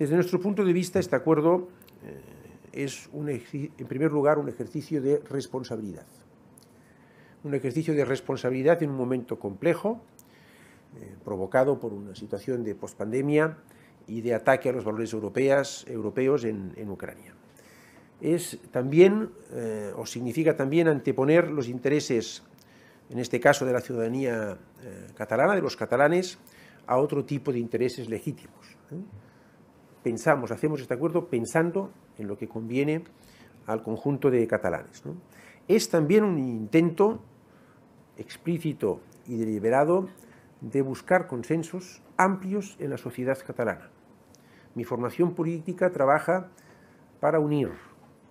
Desde nuestro punto de vista, este acuerdo eh, es, en primer lugar, un ejercicio de responsabilidad. Un ejercicio de responsabilidad en un momento complejo, eh, provocado por una situación de pospandemia y de ataque a los valores europeos en, Ucrania. Es también, eh, o significa también, anteponer los intereses, en este caso de la ciudadanía catalana, de los catalanes, a otro tipo de intereses legítimos pensamos, hacemos este acuerdo pensando en lo que conviene al conjunto de catalanes. Es también un intento explícito y deliberado de buscar consensos amplios en la sociedad catalana. Mi formación política trabaja para unir,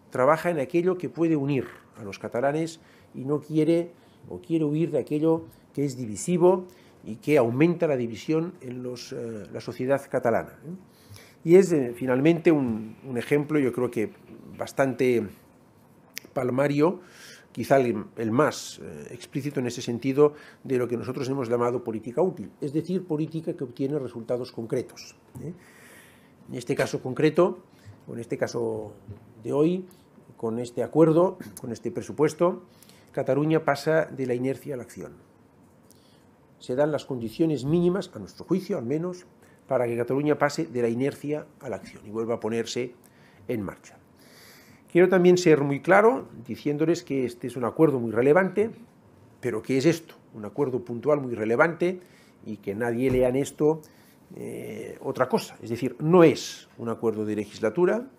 trabaja en aquello que puede unir a los catalanes y no quiere o quiere huir de aquello que es divisivo y que aumenta la división en eh, la sociedad catalana. ¿eh? Y es eh, finalmente un, ejemplo, yo creo que bastante palmario, quizá el, más eh, explícito en ese sentido, de lo que nosotros hemos llamado política útil, es decir, política que obtiene resultados concretos. ¿eh? En este caso concreto, o en este caso de hoy, con este acuerdo, con este presupuesto, Cataluña pasa de la inercia a la acción. Se dan las condiciones mínimas, a nuestro juicio al menos, para que Cataluña pase de la inercia a la acción y vuelva a ponerse en marcha. Quiero también ser muy claro diciéndoles que este es un acuerdo muy relevante, pero ¿qué es esto? Un acuerdo puntual muy relevante y que nadie lea en esto eh, otra cosa. Es decir, no es un acuerdo de legislatura,